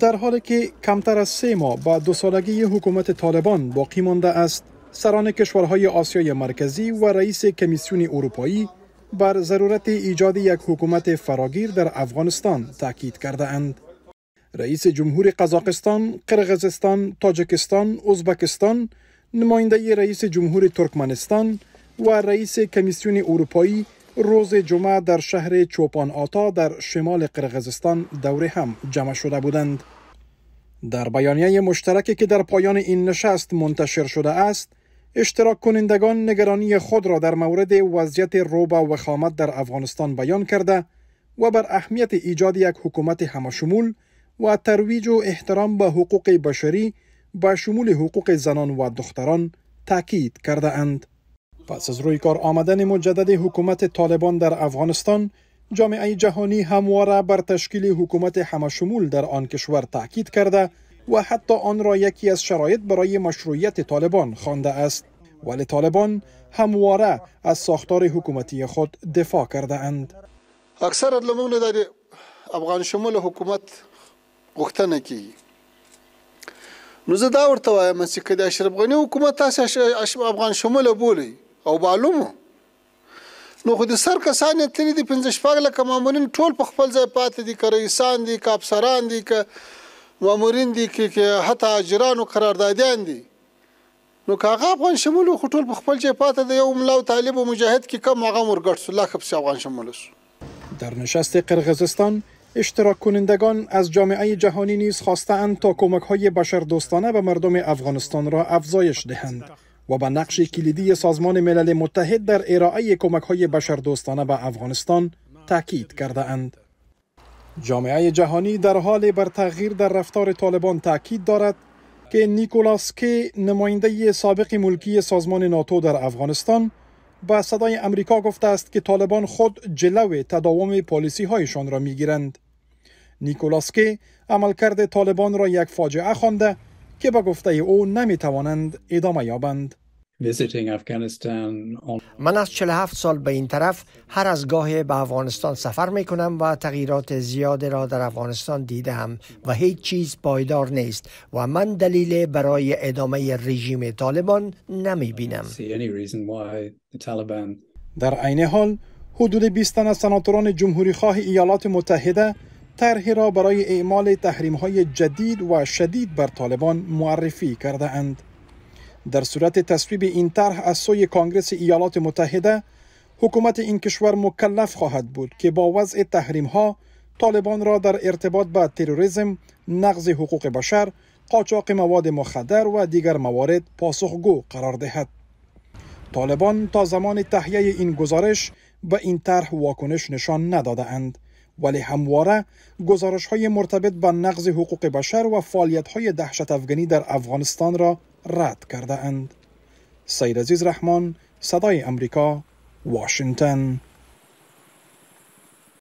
در حالی که کمتر از سه ماه با دو سالگی حکومت طالبان باقی مانده است سران کشورهای آسیای مرکزی و رئیس کمیسیون اروپایی بر ضرورت ایجاد یک حکومت فراگیر در افغانستان تاکید کرده اند. رئیس جمهور قزاقستان، قرغزستان، تاجکستان، ازبکستان، نماینده رئیس جمهور ترکمنستان و رئیس کمیسیون اروپایی روز جمعه در شهر چوپان آتا در شمال قرغزستان دوره هم جمع شده بودند. در بیانیه مشترکی که در پایان این نشست منتشر شده است، اشتراک کنندگان نگرانی خود را در مورد وضعیت روبا و خامت در افغانستان بیان کرده و بر اهمیت ایجاد یک حکومت همشمول و ترویج و احترام به حقوق بشری به شمول حقوق زنان و دختران تاکید کرده اند. پس از روی کار آمدن مجدد حکومت طالبان در افغانستان جامعه جهانی همواره بر تشکیل حکومت همشمول در آن کشور تاکید کرده و حتی آن را یکی از شرایط برای مشروعیت طالبان خوانده است ولی طالبان همواره از ساختار حکومتی خود دفاع کرده اند اکثر لمون در افغان شمول حکومت غوښتنه کی نو زه دا ورته که د اشرف حکومت تاسې افغان شموله بولی. او معلومو نو خو د سر کسان تللی دي پنځه شپږ لکه مامورین ټول په خپل ځای پاتې دي که رئیسان دي که افسران دي که مامورین دي کې حتی اجران او قراردادیان دي نو که هغه افغان شمول خو ټول په خپل ځای پاتې دی یو ملا او طالب او مجاهد کې کم هغه مرګټ سو لاخ په افغان شمول سو در نشست قرغزستان اشتراک کنندگان از جامعه جهانی نیز خواستند تا کمک های بشردوستانه به مردم افغانستان را افزایش دهند. و به نقش کلیدی سازمان ملل متحد در ارائه کمک های بشردوستانه به افغانستان تاکید کرده اند. جامعه جهانی در حال بر تغییر در رفتار طالبان تاکید دارد که نیکولاس کی نماینده سابق ملکی سازمان ناتو در افغانستان با صدای امریکا گفته است که طالبان خود جلو تداوم پالیسی هایشان را گیرند. نیکولاس عملکرد طالبان را یک فاجعه خوانده که با گفته او نمیتوانند ادامه یابند. من از 47 سال به این طرف هر از گاهی به افغانستان سفر می کنم و تغییرات زیاده را در افغانستان دیده و هیچ چیز پایدار نیست و من دلیل برای ادامه رژیم طالبان نمی بینم. در عین حال حدود 20 تن از سناتوران جمهوری خواه ایالات متحده طرحی را برای اعمال تحریم های جدید و شدید بر طالبان معرفی کرده اند. در صورت تصویب این طرح از سوی کانگرس ایالات متحده، حکومت این کشور مکلف خواهد بود که با وضع تحریم ها طالبان را در ارتباط با تروریسم، نقض حقوق بشر، قاچاق مواد مخدر و دیگر موارد پاسخگو قرار دهد. طالبان تا زمان تهیه این گزارش به این طرح واکنش نشان نداده اند. ولی همواره گزارش های مرتبط با نقض حقوق بشر و فعالیت های دهشت افغانی در افغانستان را رد کرده اند. سید عزیز رحمان صدای امریکا واشنگتن